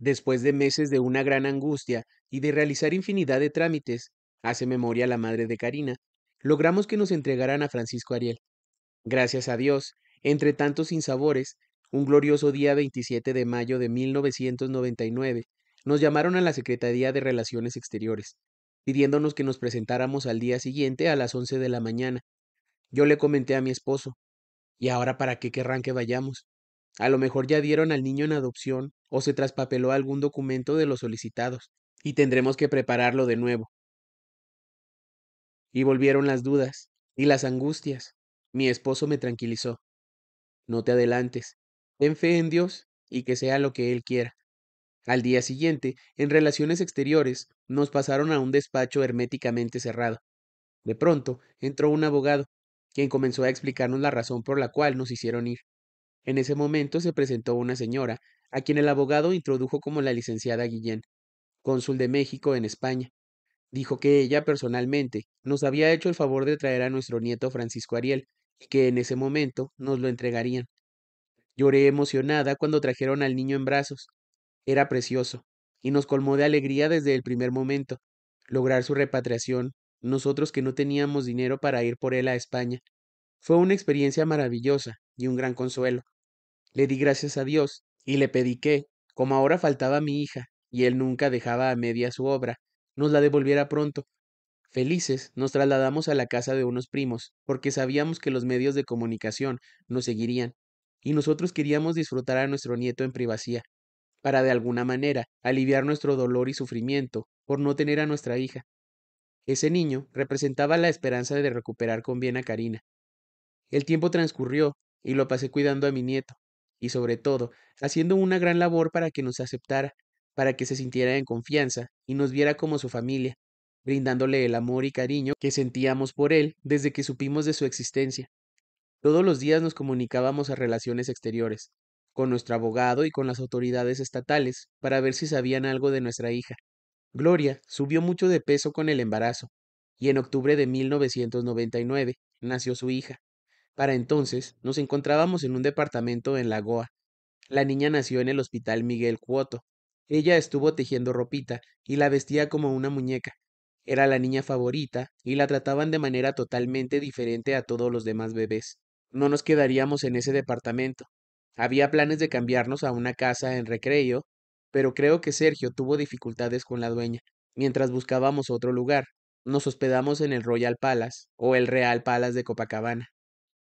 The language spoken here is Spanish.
Después de meses de una gran angustia y de realizar infinidad de trámites, hace memoria la madre de Karina, logramos que nos entregaran a Francisco Ariel. Gracias a Dios, entre tantos sinsabores, un glorioso día 27 de mayo de 1999, nos llamaron a la Secretaría de Relaciones Exteriores, pidiéndonos que nos presentáramos al día siguiente a las 11 de la mañana. Yo le comenté a mi esposo, ¿y ahora para qué querrán que vayamos? A lo mejor ya dieron al niño en adopción o se traspapeló algún documento de los solicitados y tendremos que prepararlo de nuevo. Y volvieron las dudas y las angustias. Mi esposo me tranquilizó. No te adelantes. Ten fe en Dios y que sea lo que Él quiera. Al día siguiente, en relaciones exteriores, nos pasaron a un despacho herméticamente cerrado. De pronto, entró un abogado, quien comenzó a explicarnos la razón por la cual nos hicieron ir. En ese momento se presentó una señora, a quien el abogado introdujo como la licenciada Guillén, cónsul de México en España. Dijo que ella personalmente nos había hecho el favor de traer a nuestro nieto Francisco Ariel y que en ese momento nos lo entregarían. Lloré emocionada cuando trajeron al niño en brazos. Era precioso, y nos colmó de alegría desde el primer momento. Lograr su repatriación, nosotros que no teníamos dinero para ir por él a España, fue una experiencia maravillosa y un gran consuelo. Le di gracias a Dios y le pedí que, como ahora faltaba mi hija y él nunca dejaba a media su obra, nos la devolviera pronto. Felices, nos trasladamos a la casa de unos primos, porque sabíamos que los medios de comunicación nos seguirían, y nosotros queríamos disfrutar a nuestro nieto en privacidad, para de alguna manera aliviar nuestro dolor y sufrimiento por no tener a nuestra hija. Ese niño representaba la esperanza de recuperar con bien a Karina, el tiempo transcurrió y lo pasé cuidando a mi nieto, y sobre todo, haciendo una gran labor para que nos aceptara, para que se sintiera en confianza y nos viera como su familia, brindándole el amor y cariño que sentíamos por él desde que supimos de su existencia. Todos los días nos comunicábamos a relaciones exteriores, con nuestro abogado y con las autoridades estatales, para ver si sabían algo de nuestra hija. Gloria subió mucho de peso con el embarazo, y en octubre de 1999 nació su hija. Para entonces nos encontrábamos en un departamento en La Goa. La niña nació en el hospital Miguel Cuoto. Ella estuvo tejiendo ropita y la vestía como una muñeca. Era la niña favorita y la trataban de manera totalmente diferente a todos los demás bebés. No nos quedaríamos en ese departamento. Había planes de cambiarnos a una casa en recreo, pero creo que Sergio tuvo dificultades con la dueña. Mientras buscábamos otro lugar, nos hospedamos en el Royal Palace o el Real Palace de Copacabana.